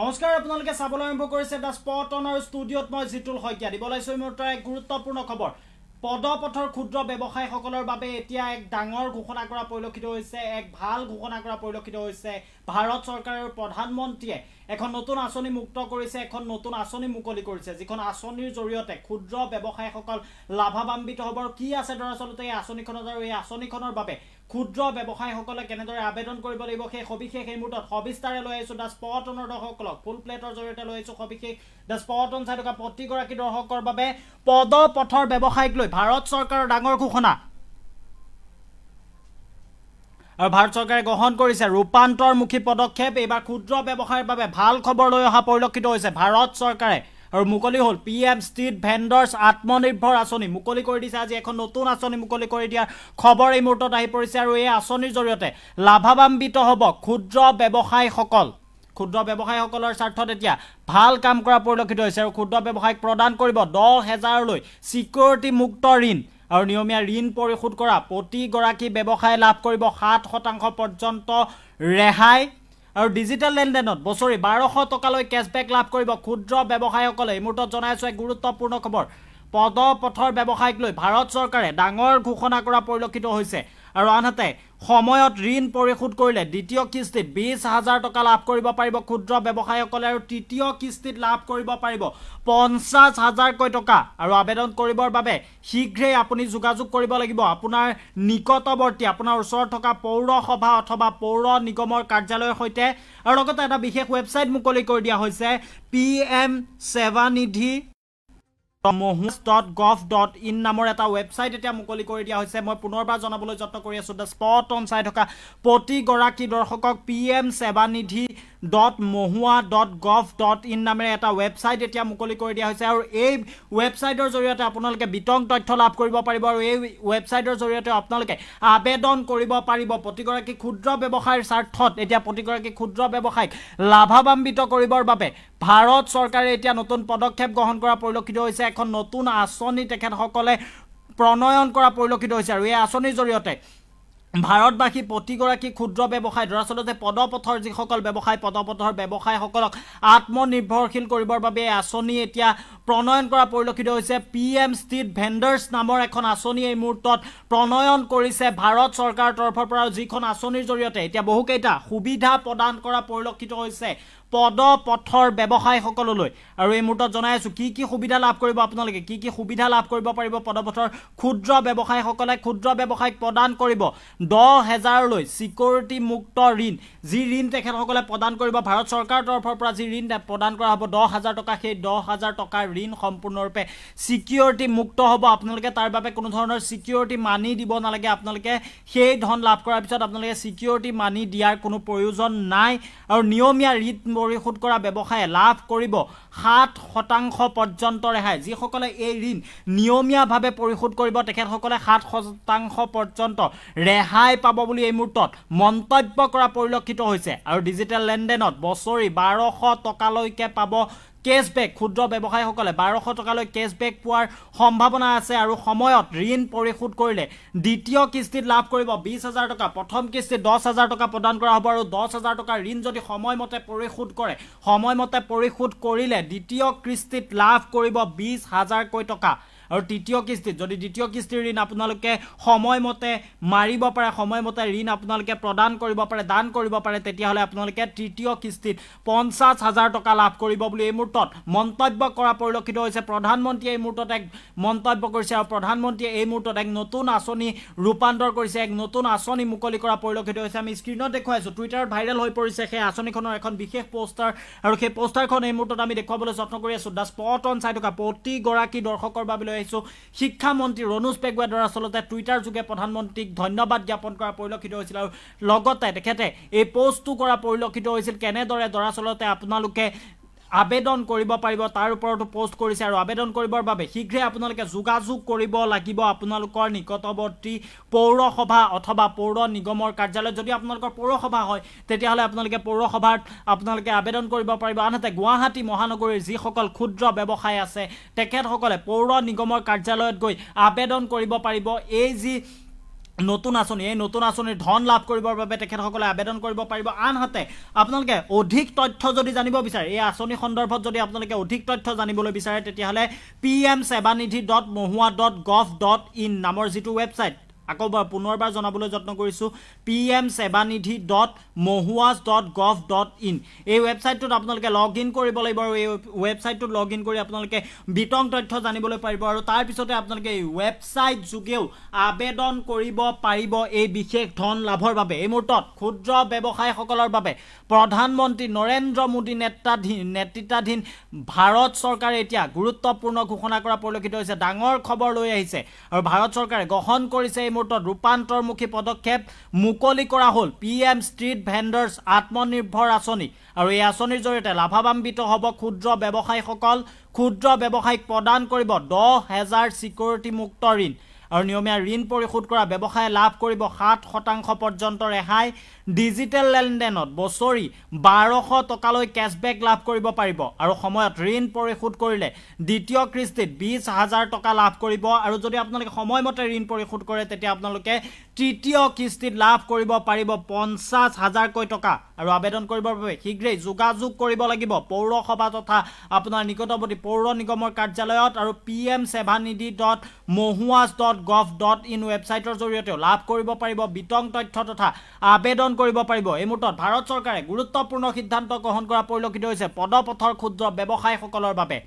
নমস্কাৰ আপোনালোকে চাবলৈ আৰম্ভ কৰিছে দ্য স্পট অন আৰু ষ্টুডিঅ'ত মই জিতুল শইকীয়া দিব লাগিছোঁ মোৰ তাৰ এক গুৰুত্বপূৰ্ণ খবৰ পদপথৰ ক্ষুদ্ৰ ব্যৱসায়ীসকলৰ বাবে এতিয়া এক ডাঙৰ ঘোষণা কৰা পৰিলক্ষিত হৈছে এক ভাল ঘোষণা কৰা পৰিলক্ষিত হৈছে ভাৰত চৰকাৰৰ প্ৰধানমন্ত্ৰীয়ে এখন নতুন আঁচনি মুক্ত কৰিছে এখন নতুন আঁচনি মুকলি কৰিছে যিখন আঁচনিৰ জৰিয়তে ক্ষুদ্ৰ ব্যৱসায়ীসকল লাভাৱান্বিত হ'বৰ কি আছে দৰাচলতে এই আঁচনিখনত আৰু এই আঁচনিখনৰ বাবে ক্ষুদ্ৰ ব্যৱসায়ীসকলে কেনেদৰে আবেদন কৰিব লাগিব সেই সবিশেষ এই মুহূৰ্তত সবিস্তাৰে লৈ আহিছোঁ দা স্পটনৰ দৰ্শকসকলক ফুল প্লেটৰ জৰিয়তে লৈ আহিছোঁ সবিশেষ দ্য স্পটন চাই থকা প্ৰতিগৰাকী দৰ্শকৰ বাবে পদ পথৰ ব্যৱসায়ীক লৈ ভাৰত চৰকাৰৰ ডাঙৰ ঘোষণা আৰু ভাৰত চৰকাৰে গ্ৰহণ কৰিছে ৰূপান্তৰমুখী পদক্ষেপ এইবাৰ ক্ষুদ্ৰ ব্যৱসায়ৰ বাবে ভাল খবৰ লৈ অহা পৰিলক্ষিত হৈছে ভাৰত চৰকাৰে আৰু মুকলি হ'ল পি এম ষ্ট্ৰীট ভেণ্ডৰ্ছ আত্মনিৰ্ভৰ আঁচনি মুকলি কৰি দিছে আজি এখন নতুন আঁচনি মুকলি কৰি দিয়াৰ খবৰ এই মুহূৰ্তত আহি পৰিছে আৰু এই আঁচনিৰ জৰিয়তে লাভাৱান্বিত হ'ব ক্ষুদ্ৰ ব্যৱসায়ীসকল ক্ষুদ্ৰ ব্যৱসায়ীসকলৰ স্বাৰ্থত এতিয়া ভাল কাম কৰা পৰিলক্ষিত হৈছে আৰু ক্ষুদ্ৰ ব্যৱসায়ীক প্ৰদান কৰিব দহ হেজাৰলৈ ছিকিউৰিটি মুক্ত ঋণ আৰু নিয়মীয়া ঋণ পৰিশোধ কৰা প্ৰতিগৰাকী ব্যৱসায় লাভ কৰিব সাত শতাংশ পৰ্যন্ত ৰেহাই আৰু ডিজিটেল লেনদেনত বছৰি বাৰশ টকালৈ কেচবেক লাভ কৰিব ক্ষুদ্ৰ ব্যৱসায়ীসকলে এই মুহূৰ্তত জনাইছো এক গুৰুত্বপূৰ্ণ খবৰ পদ পথৰ ব্যৱসায়ক লৈ ভাৰত চৰকাৰে ডাঙৰ ঘোষণা কৰা পৰিলক্ষিত হৈছে আৰু আনহাতে সময়ত ঋণ পৰিশোধ কৰিলে দ্বিতীয় কিস্তিত বিশ হাজাৰ টকা লাভ কৰিব পাৰিব ক্ষুদ্ৰ ব্যৱসায়ীসকলে আৰু তৃতীয় কিস্তিত লাভ কৰিব পাৰিব পঞ্চাছ হাজাৰকৈ টকা আৰু আবেদন কৰিবৰ বাবে শীঘ্ৰেই আপুনি যোগাযোগ কৰিব লাগিব আপোনাৰ নিকটৱৰ্তী আপোনাৰ ওচৰত থকা পৌৰসভা অথবা পৌৰ নিগমৰ কাৰ্যালয়ৰ সৈতে আৰু লগতে এটা বিশেষ ৱেবছাইট মুকলি কৰি দিয়া হৈছে পি এম সেৱানিধি মহুষ্টট গভ ডট ইন নামৰ এটা ৱেবছাইট এতিয়া মুকলি কৰি দিয়া হৈছে মই পুনৰবাৰ জনাবলৈ যত্ন কৰি আছোঁ দ্য স্পট অন চাই থকা প্ৰতিগৰাকী দৰ্শকক P M SVANidhi dot MoHUA dot gov dot in নামেৰে এটা ৱেবছাইট এতিয়া মুকলি কৰি দিয়া হৈছে আৰু এই ৱেবছাইটৰ জৰিয়তে আপোনালোকে বিতং তথ্য লাভ কৰিব পাৰিব আৰু এই ৱেবছাইটৰ জৰিয়তে আপোনালোকে আবেদন কৰিব পাৰিব প্ৰতিগৰাকী ক্ষুদ্ৰ ব্যৱসায়ৰ স্বাৰ্থত এতিয়া প্ৰতিগৰাকী ক্ষুদ্ৰ ব্যৱসায়ীক লাভাৱান্বিত কৰিবৰ বাবে ভাৰত চৰকাৰে এতিয়া নতুন পদক্ষেপ গ্ৰহণ কৰা পৰিলক্ষিত হৈছে এখন নতুন আঁচনি তেখেতসকলে প্ৰণয়ন কৰা পৰিলক্ষিত হৈছে আৰু এই আঁচনিৰ জৰিয়তে ভাৰতবাসী প্ৰতিগৰাকী ক্ষুদ্ৰ ব্যৱসায় দৰাচলতে পদপথৰ যিসকল ব্যৱসায় পদপথৰ ব্যৱসায়সকলক আত্মনিৰ্ভৰশীল কৰিবৰ বাবে এই আঁচনি এতিয়া প্ৰণয়ন কৰা পৰিলক্ষিত হৈছে পি এম ষ্টীট ভেণ্ডাৰ্ছ নামৰ এখন আঁচনি এই মুহূৰ্তত প্ৰণয়ন কৰিছে ভাৰত চৰকাৰৰ তৰফৰ পৰা যিখন আঁচনিৰ জৰিয়তে এতিয়া বহুকেইটা সুবিধা প্ৰদান কৰা পৰিলক্ষিত হৈছে পদ পথৰ ব্যৱসায়ীসকললৈ আৰু এই মুহূৰ্তত জনাই আছোঁ কি কি সুবিধা লাভ কৰিব আপোনালোকে কি কি সুবিধা লাভ কৰিব পাৰিব পদপথৰ ক্ষুদ্ৰ ব্যৱসায়ীসকলে ক্ষুদ্ৰ ব্যৱসায়ীক প্ৰদান কৰিব দহ হেজাৰলৈ ছিকিউৰিটি মুক্ত ঋণ যি ঋণ তেখেতসকলে প্ৰদান কৰিব ভাৰত চৰকাৰৰ তৰফৰ পৰা যি ঋণ প্ৰদান কৰা হ'ব দহ হাজাৰ টকা সেই দহ হাজাৰ টকাৰ ঋণ সম্পূৰ্ণৰূপে ছিকিউৰিটি মুক্ত হ'ব আপোনালোকে তাৰ বাবে কোনো ধৰণৰ ছিকিউৰিটি মানি দিব নালাগে আপোনালোকে সেই ধন লাভ কৰাৰ পিছত আপোনালোকে ছিকিউৰিটি মানি দিয়াৰ কোনো প্ৰয়োজন নাই আৰু নিয়মীয়া ঋণ পৰিশোধ কৰা ব্যৱসায়ে লাভ কৰিব সাত শতাংশ পৰ্যন্ত ৰেহাই যিসকলে এই ঋণ নিয়মীয়াভাৱে পৰিশোধ কৰিব তেখেতসকলে সাত শতাংশ পৰ্যন্ত ৰেহাই পাব বুলি এই মুহূৰ্তত মন্তব্য কৰা পৰিলক্ষিত হৈছে আৰু ডিজিটেল লেনদেনত বছৰি বাৰশ টকালৈকে পাব কেশবেক ক্ষুদ্ৰ ব্যৱসায়ীসকলে বাৰশ টকালৈ কেশবেক পোৱাৰ সম্ভাৱনা আছে আৰু সময়ত ঋণ পৰিশোধ কৰিলে দ্বিতীয় কিস্তিত লাভ কৰিব বিছ হাজাৰ টকা প্ৰথম কিস্তিত দহ হাজাৰ টকা প্ৰদান কৰা হ'ব আৰু দহ হাজাৰ টকাৰ ঋণ যদি সময়মতে পৰিশোধ কৰে সময়মতে পৰিশোধ কৰিলে দ্বিতীয় কিস্তিত লাভ কৰিব বিছ হাজাৰকৈ টকা আৰু তৃতীয় কিস্তিত যদি দ্বিতীয় কিস্তিৰ ঋণ আপোনালোকে সময়মতে মাৰিব পাৰে সময়মতে ঋণ আপোনালোকে প্ৰদান কৰিব পাৰে দান কৰিব পাৰে তেতিয়াহ'লে আপোনালোকে তৃতীয় কিস্তিত পঞ্চাছ হাজাৰ টকা লাভ কৰিব বুলি এই মুহূৰ্তত মন্তব্য কৰা পৰিলক্ষিত হৈছে প্ৰধানমন্ত্ৰীয়ে এই মুহূৰ্তত এক মন্তব্য কৰিছে আৰু প্ৰধানমন্ত্ৰীয়ে এই মুহূৰ্তত এক নতুন আঁচনি ৰূপান্তৰ কৰিছে এক নতুন আঁচনি মুকলি কৰা পৰিলক্ষিত হৈছে আমি স্ক্ৰীণত দেখুৱাইছোঁ টুইটাৰত ভাইৰেল হৈ পৰিছে সেই আঁচনিখনৰ এখন বিশেষ পষ্টাৰ আৰু সেই পষ্টাৰখন এই মুহূৰ্তত আমি দেখুৱাবলৈ যত্ন কৰি আছোঁ দ্য স্পট অন চাই থকা প্ৰতিগৰাকী দৰ্শকৰ বাবে আহিছোঁ শিক্ষামন্ত্ৰী ৰণোজ পেগুৱাদৰ আচলতে টুইটাৰ যোগে প্ৰধানমন্ত্ৰীক ধন্যবাদ জ্ঞাপন কৰা পৰিলক্ষিত হৈছিল আৰু লগতে তেখেতে এই পষ্টটো কৰা পৰিলক্ষিত হৈছিল কেনেদৰে দৰাচলতে আপোনালোকে আবেদন কৰিব পাৰিব তাৰ ওপৰতো পোষ্ট কৰিছে আৰু আবেদন কৰিবৰ বাবে শীঘ্ৰে আপোনালোকে যোগাযোগ কৰিব লাগিব আপোনালোকৰ নিকটৱৰ্তী পৌৰসভা অথবা পৌৰ নিগমৰ কাৰ্যালয়ত যদি আপোনালোকৰ পৌৰসভা হয় তেতিয়াহ'লে আপোনালোকে পৌৰসভাত আপোনালোকে আবেদন কৰিব পাৰিব আনহাতে গুৱাহাটী মহানগৰীৰ যিসকল ক্ষুদ্ৰ ব্যৱসায় আছে তেখেতসকলে পৌৰ নিগমৰ কাৰ্যালয়ত গৈ আবেদন কৰিব পাৰিব এই যি নতুন আঁচনি এই নতুন আঁচনিৰ ধন লাভ কৰিবৰ বাবে তেখেতসকলে আবেদন কৰিব পাৰিব আনহাতে আপোনালোকে অধিক তথ্য যদি জানিব বিচাৰে এই আঁচনি সন্দৰ্ভত যদি আপোনালোকে অধিক তথ্য জানিবলৈ বিচাৰে তেতিয়াহ'লে P M SVANidhi dot MoHUA dot gov dot in নামৰ যিটো ৱেবছাইট আকৌ পুনৰবাৰ জনাবলৈ যত্ন কৰিছোঁ পি এম সেৱানিধি ডট মহুৱাজ ডট গভ ডট ইন এই ৱেবছাইটটোত আপোনালোকে লগ ইন কৰিব লাগিব আৰু এই ৱেবছাইটটোত লগ ইন কৰি আপোনালোকে বিতং তথ্য জানিবলৈ পাৰিব আৰু তাৰপিছতে আপোনালোকে এই ৱেবছাইট যোগেও আবেদন কৰিব পাৰিব এই বিশেষ ধন লাভৰ বাবে এই মুহূৰ্তত ক্ষুদ্ৰ ব্যৱসায়ীসকলৰ বাবে প্ৰধানমন্ত্ৰী নৰেন্দ্ৰ মোদী নেতাধীন নেতৃত্বাধীন ভাৰত চৰকাৰে এতিয়া গুৰুত্বপূৰ্ণ ঘোষণা কৰা পৰিলক্ষিত হৈছে ডাঙৰ খবৰ লৈ আহিছে আৰু ভাৰত চৰকাৰে গ্ৰহণ কৰিছে এই মুহূৰ্তত ৰূপান্তৰমুখী পদক্ষেপ মুকলি কৰা হ'ল পি এম ষ্ট্ৰীট ভেণ্ডাৰ্ছ আত্মনিৰ্ভৰ আঁচনি আৰু এই আঁচনিৰ জৰিয়তে লাভাবান্বিত হ'ব ক্ষুদ্ৰ ব্যৱসায়ীসকল ক্ষুদ্ৰ ব্যৱসায়ীক প্ৰদান কৰিব দহ হেজাৰ মুক্ত ঋণ আৰু নিয়মীয়া ঋণ পৰিশোধ কৰা ব্যৱসায় লাভ কৰিব সাত শতাংশ পৰ্যন্ত ৰেহাই ডিজিটেল লেনদেনত বছৰি বাৰশ টকালৈ কেচবেক লাভ কৰিব পাৰিব আৰু সময়ত ঋণ পৰিশোধ কৰিলে দ্বিতীয় কৃষ্টিত বিশ হাজাৰ টকা লাভ কৰিব আৰু যদি আপোনালোকে সময়মতে ঋণ পৰিশোধ কৰে তেতিয়া আপোনালোকে তৃতীয় কিস্তিত লাভ কৰিব পাৰিব পঞ্চাছ হাজাৰকৈ টকা আৰু আবেদন কৰিবৰ বাবে শীঘ্ৰেই যোগাযোগ কৰিব লাগিব পৌৰসভা তথা আপোনাৰ নিকটৱৰ্তী পৌৰ নিগমৰ কাৰ্যালয়ত আৰু পি এম ছেভানিধি ডট মহুৱাছ ডট গভ ডট ইন ৱেবছাইটৰ জৰিয়তেও লাভ কৰিব পাৰিব বিতং তথ্য তথা আবেদন কৰিব পাৰিব এই মুহূৰ্তত ভাৰত চৰকাৰে গুৰুত্বপূৰ্ণ সিদ্ধান্ত গ্ৰহণ কৰা পৰিলক্ষিত হৈছে পদপথৰ ক্ষুদ্ৰ ব্যৱসায়ীসকলৰ বাবে